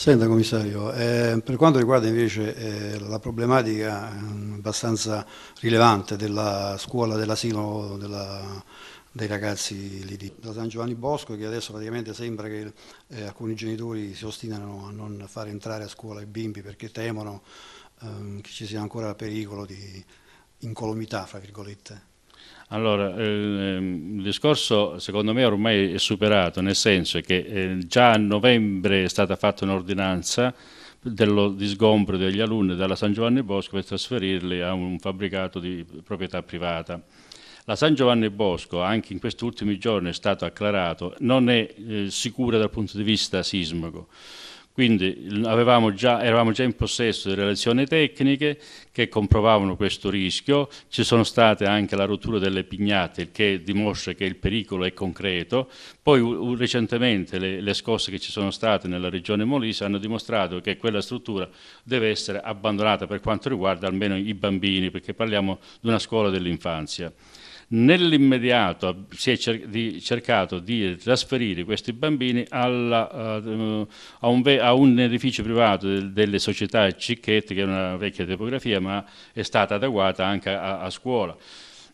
Senta commissario, eh, per quanto riguarda invece eh, la problematica mm, abbastanza rilevante della scuola dell'asilo della, dei ragazzi lì di, da San Giovanni Bosco che adesso praticamente sembra che eh, alcuni genitori si ostinano a non fare entrare a scuola i bimbi perché temono ehm, che ci sia ancora pericolo di incolumità, fra virgolette. Allora, ehm, il discorso secondo me ormai è superato, nel senso che eh, già a novembre è stata fatta un'ordinanza dello disgombro degli alunni dalla San Giovanni Bosco per trasferirli a un fabbricato di proprietà privata. La San Giovanni Bosco, anche in questi ultimi giorni è stato acclarato, non è eh, sicura dal punto di vista sismico. Quindi già, eravamo già in possesso di relazioni tecniche che comprovavano questo rischio, ci sono state anche la rottura delle pignate che dimostra che il pericolo è concreto, poi recentemente le, le, scosse che ci sono state nella regione Molise hanno dimostrato che quella struttura deve essere abbandonata per quanto riguarda almeno i bambini, perché parliamo di una scuola dell'infanzia. Nell'immediato si è cer di, cercato di trasferire questi bambini alla, uh, a, un a, un edificio privato del, delle società Cicchetti, che è una vecchia tipografia, ma è stata adeguata anche a, a scuola.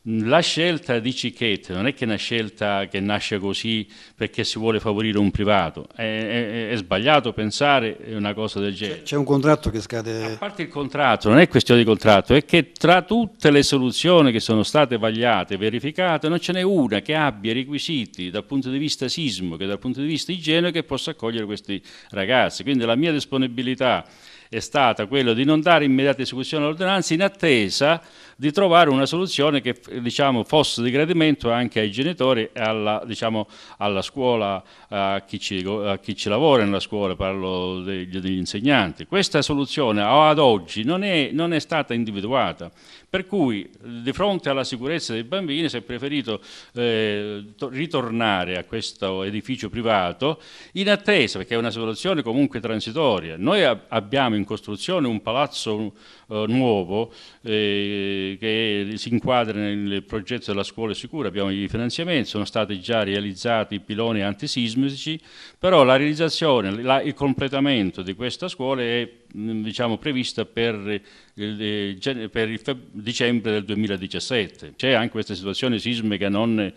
La scelta di Cicchetti non è che è una scelta che nasce così perché si vuole favorire un privato, è, è, è sbagliato pensare una cosa del genere. C'è un contratto che scade... A parte il contratto, non è questione di contratto, è che tra tutte le soluzioni che sono state vagliate, verificate, non ce n'è una che abbia requisiti dal punto di vista sismo, che dal punto di vista igiene, che possa accogliere questi ragazzi. Quindi la mia disponibilità è stata quella di non dare immediata esecuzione all'ordinanza in attesa di trovare una soluzione che eh, diciamo, fosse di gradimento anche ai genitori e alla, diciamo, alla scuola, a chi, ci, a chi, ci, lavora nella scuola, parlo degli, degli insegnanti. Questa soluzione ad oggi non è, non è stata individuata, per cui di fronte alla sicurezza dei bambini si è preferito eh, ritornare a questo edificio privato in attesa, perché è una soluzione comunque transitoria. Noi abbiamo in costruzione un palazzo eh, nuovo eh, che si inquadra nel progetto della scuola sicura, abbiamo i finanziamenti, sono stati già realizzati i piloni antisismici, però la realizzazione, la, il completamento di questa scuola è mm, diciamo, prevista per, il, eh, per il dicembre del 2017. C'è anche questa situazione sismica non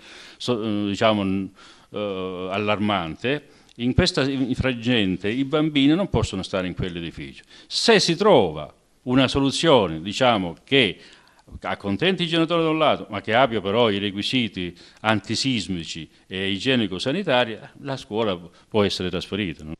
diciamo, eh, allarmante, in questa frangente i bambini non possono stare in quell'edificio. Se si trova una soluzione diciamo, che accontenti i genitori da un lato, ma che abbia però i requisiti antisismici e igienico-sanitari, la scuola può essere trasferita. No?